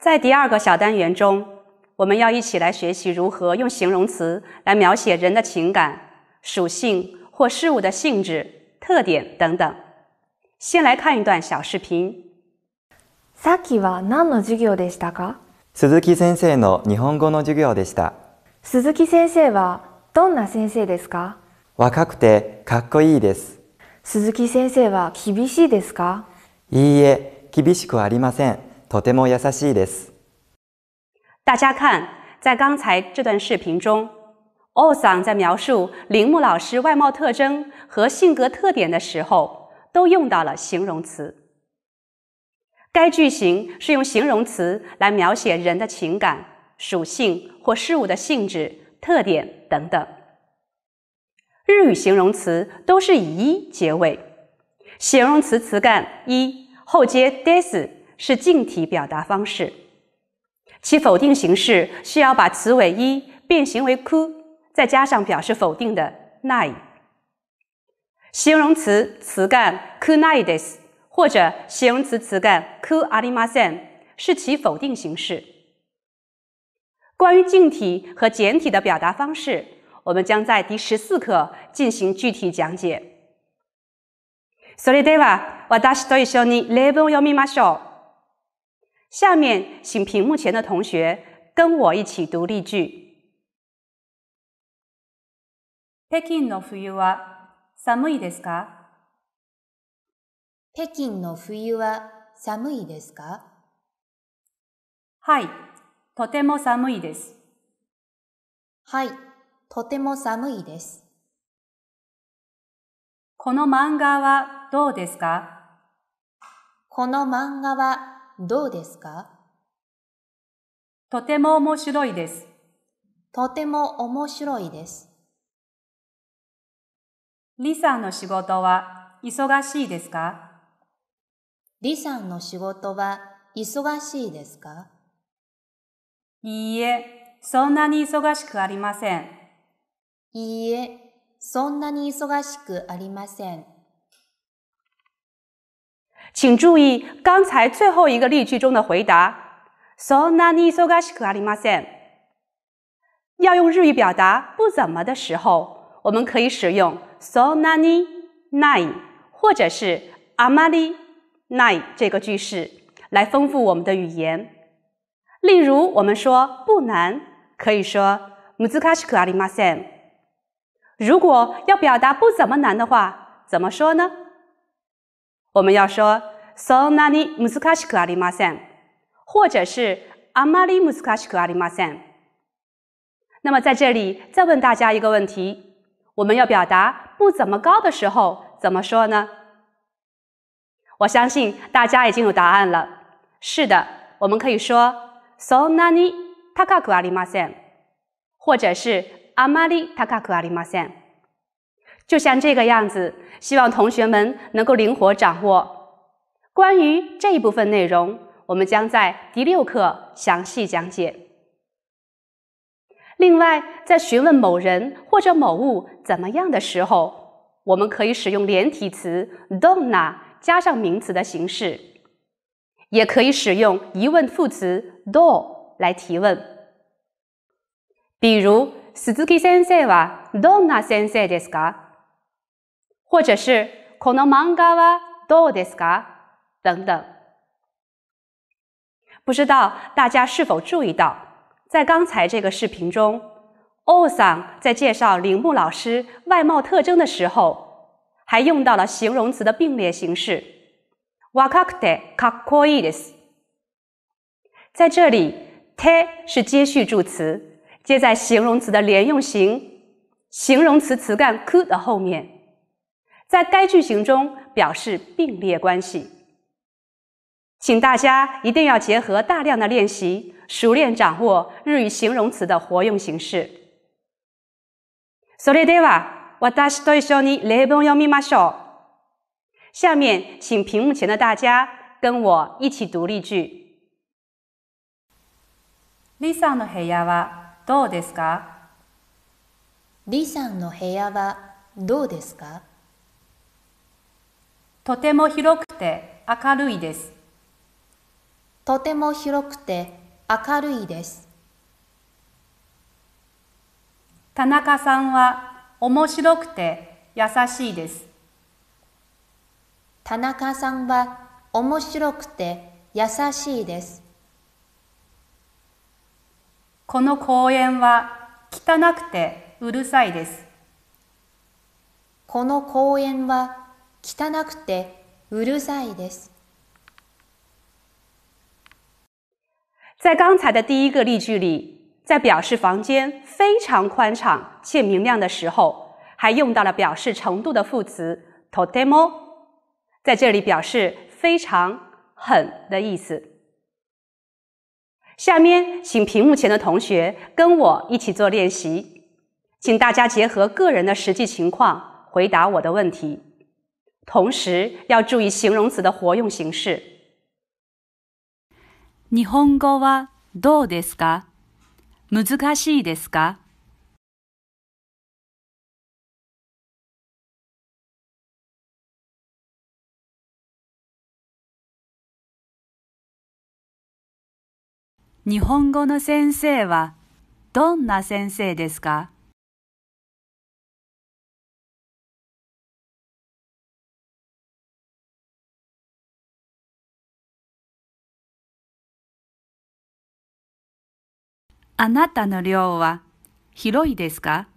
在第二个小单元中，我们要一起来学习如何用形容词来描写人的情感、属性或事物的性质、特点等等。先来看一段小视频。さっきは何の授業でしたか？鈴木先生の日本語の授業でした。鈴木先生はどんな先生ですか？若くてかっこいいです。鈴木先生は厳しいですか？いいえ、厳しくありません。とても優しいです。大家看，在刚才这段视频中 o 桑在描述铃木老师外貌特征和性格特点的时候，都用到了形容词。该句型是用形容词来描写人的情感、属性或事物的性质、特点等等。日语形容词都是以“一结尾，形容词词干“一后接“で s 是敬体表达方式，其否定形式需要把词尾一变形为 ku，再加上表示否定的 nae，形容词词干 ku naides 或者形容词词干 ku alimasen 是其否定形式。关于敬体和简体的表达方式，我们将在第十四课进行具体讲解。それでは、私と一緒に例文を読みましょう。下面，请屏幕前的同学跟我一起读例句。北京の冬は寒いですか？北京の冬は寒いですか？はい、とても寒いです。はい、とても寒いです。この漫画はどうですかこの漫画はどうですかとても面白いです。とても面白いです。リさんの仕事は忙しいですかリさんの仕事は忙しいですかいいえ、そんなに忙しくありません。いいえ、そんなに忙しくありません。请注意，刚才最后一个例句中的回答，so nani so k a s h k a r i m a s 要用日语表达不怎么的时候，我们可以使用 so nani n 或者是 amari n 这个句式来丰富我们的语言。例如，我们说不难，可以说 m z a k h k a r i m a s 如果要表达不怎么难的话，怎么说呢？我们要说“そうなり難しいありませ或者是“あまり難しいありません”。那么在这里再问大家一个问题：我们要表达不怎么高的时候怎么说呢？我相信大家已经有答案了。是的，我们可以说“そうなり高くありませ或者是“あまり高くありません”。就像这个样子，希望同学们能够灵活掌握。关于这一部分内容，我们将在第六课详细讲解。另外，在询问某人或者某物怎么样的时候，我们可以使用连体词 dona 加上名词的形式，也可以使用疑问副词 do 来提问。比如，鈴木先生はどんな先生ですか？或者是可能忙噶哇多的斯噶等等，不知道大家是否注意到，在刚才这个视频中，欧桑在介绍铃木老师外貌特征的时候，还用到了形容词的并列形式。在这里，te 是接续助词，接在形容词的连用形形容词词干 ku 的后面。在该句型中表示并列关系，请大家一定要结合大量的练习，熟练掌握日语形容词的活用形式。下面，请屏幕前的大家跟我一起读例句。リさんの部屋はどうですか？リさんの部屋はどうですか？とても広くて明るいです。とても広くて明るいです。田中さんは面白くて優しいです。田中さんは面白くて優しいです。この公園は汚くてうるさいです。この公園は汚くてうるさいです。在刚才的第一个例句里，在表示房间非常宽敞且明亮的时候，还用到了表示程度的副词とても，在这里表示“非常”“很”的意思。下面，请屏幕前的同学跟我一起做练习，请大家结合个人的实际情况回答我的问题。同时要注意形容词的活用形式。日本語はどうですか難しいですか日本語の先生はどんな先生ですかあなたの量は広いですか